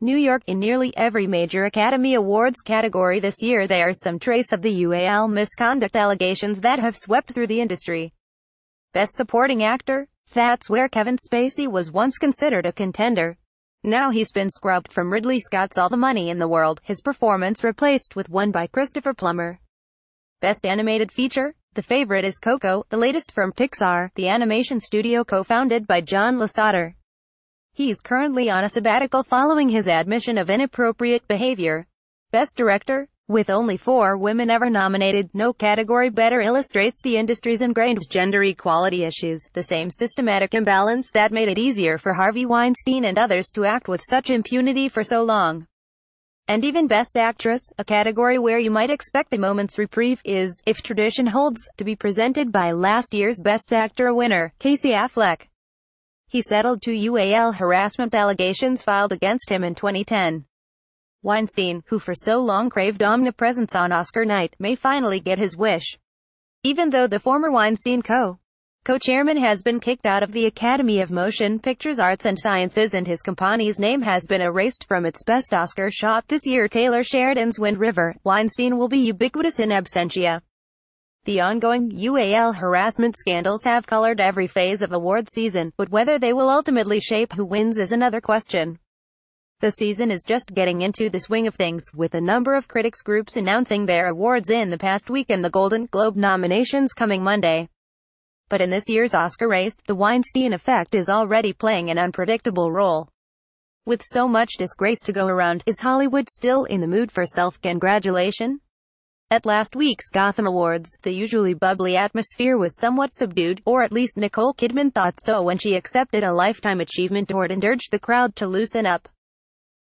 New York. In nearly every major Academy Awards category this year there is some trace of the UAL misconduct allegations that have swept through the industry. Best Supporting Actor? That's where Kevin Spacey was once considered a contender. Now he's been scrubbed from Ridley Scott's All the Money in the World, his performance replaced with one by Christopher Plummer. Best Animated Feature? The favorite is Coco, the latest from Pixar, the animation studio co-founded by John Lasseter. He is currently on a sabbatical following his admission of inappropriate behavior. Best Director, with only four women ever nominated, no category better illustrates the industry's ingrained gender equality issues, the same systematic imbalance that made it easier for Harvey Weinstein and others to act with such impunity for so long. And even Best Actress, a category where you might expect a moment's reprieve, is, if tradition holds, to be presented by last year's Best Actor winner, Casey Affleck. He settled two UAL harassment allegations filed against him in 2010. Weinstein, who for so long craved omnipresence on Oscar night, may finally get his wish. Even though the former Weinstein co. Co-chairman has been kicked out of the Academy of Motion Pictures Arts and Sciences and his company's name has been erased from its best Oscar shot this year Taylor Sheridan's Wind River, Weinstein will be ubiquitous in absentia. The ongoing UAL harassment scandals have colored every phase of award season, but whether they will ultimately shape who wins is another question. The season is just getting into the swing of things, with a number of critics groups announcing their awards in the past week and the Golden Globe nominations coming Monday. But in this year's Oscar race, the Weinstein effect is already playing an unpredictable role. With so much disgrace to go around, is Hollywood still in the mood for self-congratulation? At last week's Gotham Awards, the usually bubbly atmosphere was somewhat subdued, or at least Nicole Kidman thought so when she accepted a Lifetime Achievement Award and urged the crowd to loosen up.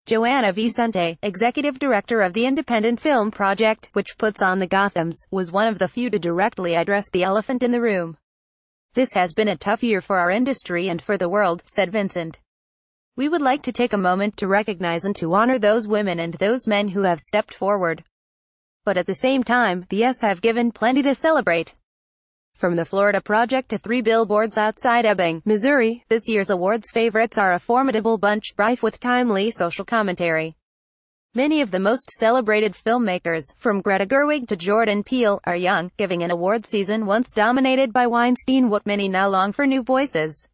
Joanna Vicente, executive director of the Independent Film Project, which puts on the Gothams, was one of the few to directly address the elephant in the room. This has been a tough year for our industry and for the world, said Vincent. We would like to take a moment to recognize and to honor those women and those men who have stepped forward. But at the same time, the S have given plenty to celebrate. From the Florida Project to three billboards outside Ebbing, Missouri, this year's awards favorites are a formidable bunch, rife with timely social commentary. Many of the most celebrated filmmakers, from Greta Gerwig to Jordan Peele, are young, giving an award season once dominated by Weinstein what many now long for new voices.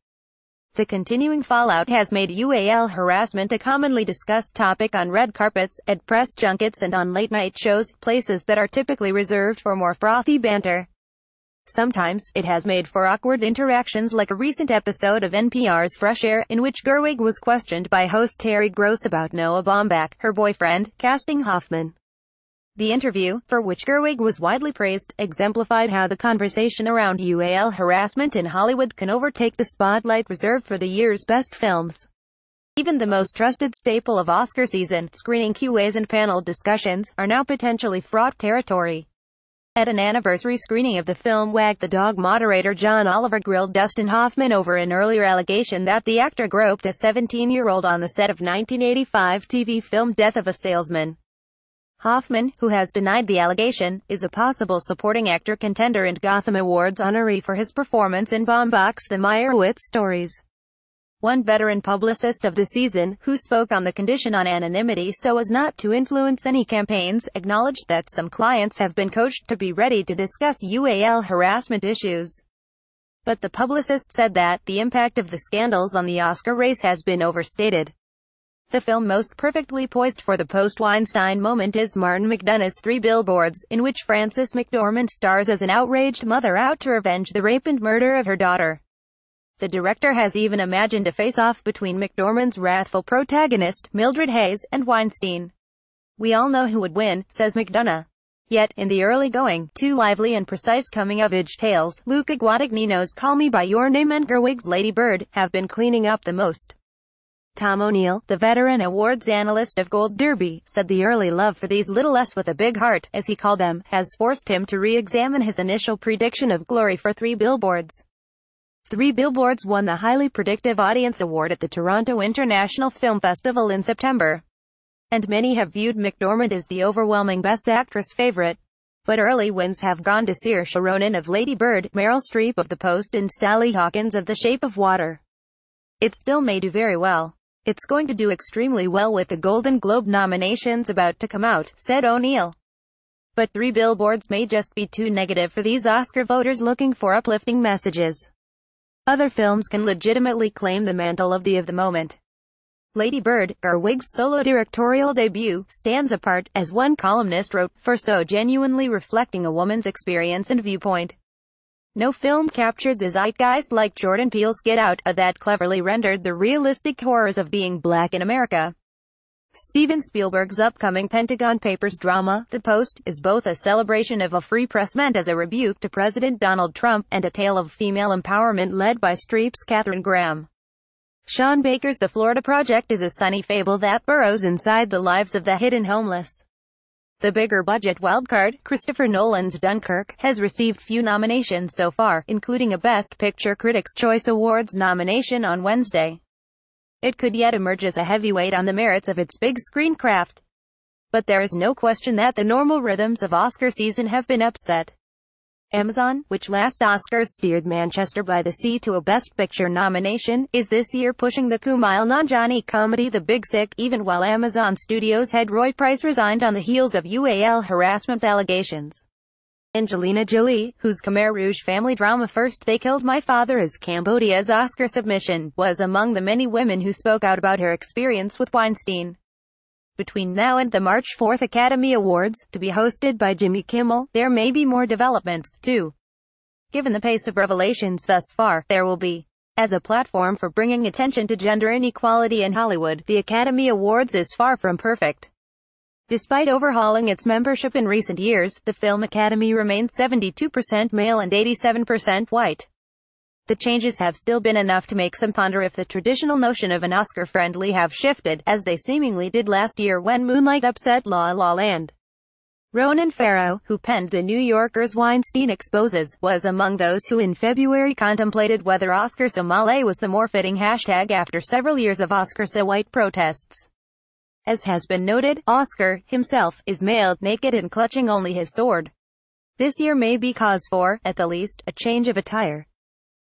The continuing fallout has made UAL harassment a commonly discussed topic on red carpets, at press junkets and on late-night shows, places that are typically reserved for more frothy banter. Sometimes, it has made for awkward interactions like a recent episode of NPR's Fresh Air, in which Gerwig was questioned by host Terry Gross about Noah Baumbach, her boyfriend, casting Hoffman. The interview, for which Gerwig was widely praised, exemplified how the conversation around UAL harassment in Hollywood can overtake the spotlight reserved for the year's best films. Even the most trusted staple of Oscar season, screening QAs and panel discussions, are now potentially fraught territory. At an anniversary screening of the film Wag the Dog moderator John Oliver grilled Dustin Hoffman over an earlier allegation that the actor groped a 17-year-old on the set of 1985 TV film Death of a Salesman. Hoffman, who has denied the allegation, is a possible supporting actor contender and Gotham Awards honoree for his performance in Bombbox The Meyerowitz Stories. One veteran publicist of the season, who spoke on the condition on anonymity so as not to influence any campaigns, acknowledged that some clients have been coached to be ready to discuss UAL harassment issues. But the publicist said that the impact of the scandals on the Oscar race has been overstated. The film most perfectly poised for the post-Weinstein moment is Martin McDonough's Three Billboards, in which Frances McDormand stars as an outraged mother out to revenge the rape and murder of her daughter. The director has even imagined a face-off between McDormand's wrathful protagonist, Mildred Hayes, and Weinstein. We all know who would win, says McDonough. Yet, in the early going, two lively and precise coming-of-age tales, Luca Guadagnino's Call Me By Your Name and Gerwig's Lady Bird, have been cleaning up the most. Tom O'Neill, the veteran awards analyst of Gold Derby, said the early love for these little s with a big heart, as he called them, has forced him to re-examine his initial prediction of glory for Three Billboards. Three Billboards won the highly predictive audience award at the Toronto International Film Festival in September. And many have viewed McDormand as the overwhelming Best Actress favorite. But early wins have gone to Saoirse Ronan of Lady Bird, Meryl Streep of The Post and Sally Hawkins of The Shape of Water. It still may do very well. It's going to do extremely well with the Golden Globe nominations about to come out, said O'Neill. But three billboards may just be too negative for these Oscar voters looking for uplifting messages. Other films can legitimately claim the mantle of the of the moment. Lady Bird, Garwig's solo directorial debut, stands apart, as one columnist wrote, for so genuinely reflecting a woman's experience and viewpoint. No film captured the zeitgeist like Jordan Peele's Get Out, uh, that cleverly rendered the realistic horrors of being black in America. Steven Spielberg's upcoming Pentagon Papers drama, The Post, is both a celebration of a free press meant as a rebuke to President Donald Trump and a tale of female empowerment led by Streep's Katherine Graham. Sean Baker's The Florida Project is a sunny fable that burrows inside the lives of the hidden homeless. The bigger budget wildcard, Christopher Nolan's Dunkirk, has received few nominations so far, including a Best Picture Critics' Choice Awards nomination on Wednesday. It could yet emerge as a heavyweight on the merits of its big screen craft. But there is no question that the normal rhythms of Oscar season have been upset. Amazon, which last Oscars steered Manchester by the Sea to a Best Picture nomination, is this year pushing the Kumail Nanjiani comedy The Big Sick even while Amazon Studios head Roy Price resigned on the heels of UAL harassment allegations. Angelina Jolie, whose Khmer Rouge family drama First They Killed My Father is Cambodia's Oscar submission, was among the many women who spoke out about her experience with Weinstein between now and the March 4th Academy Awards, to be hosted by Jimmy Kimmel, there may be more developments, too. Given the pace of revelations thus far, there will be. As a platform for bringing attention to gender inequality in Hollywood, the Academy Awards is far from perfect. Despite overhauling its membership in recent years, the Film Academy remains 72% male and 87% white the changes have still been enough to make some ponder if the traditional notion of an Oscar-friendly have shifted, as they seemingly did last year when Moonlight upset La La Land. Ronan Farrow, who penned The New Yorker's Weinstein Exposes, was among those who in February contemplated whether Oscar Somali was the more fitting hashtag after several years of Oscar So White protests. As has been noted, Oscar, himself, is mailed naked and clutching only his sword. This year may be cause for, at the least, a change of attire.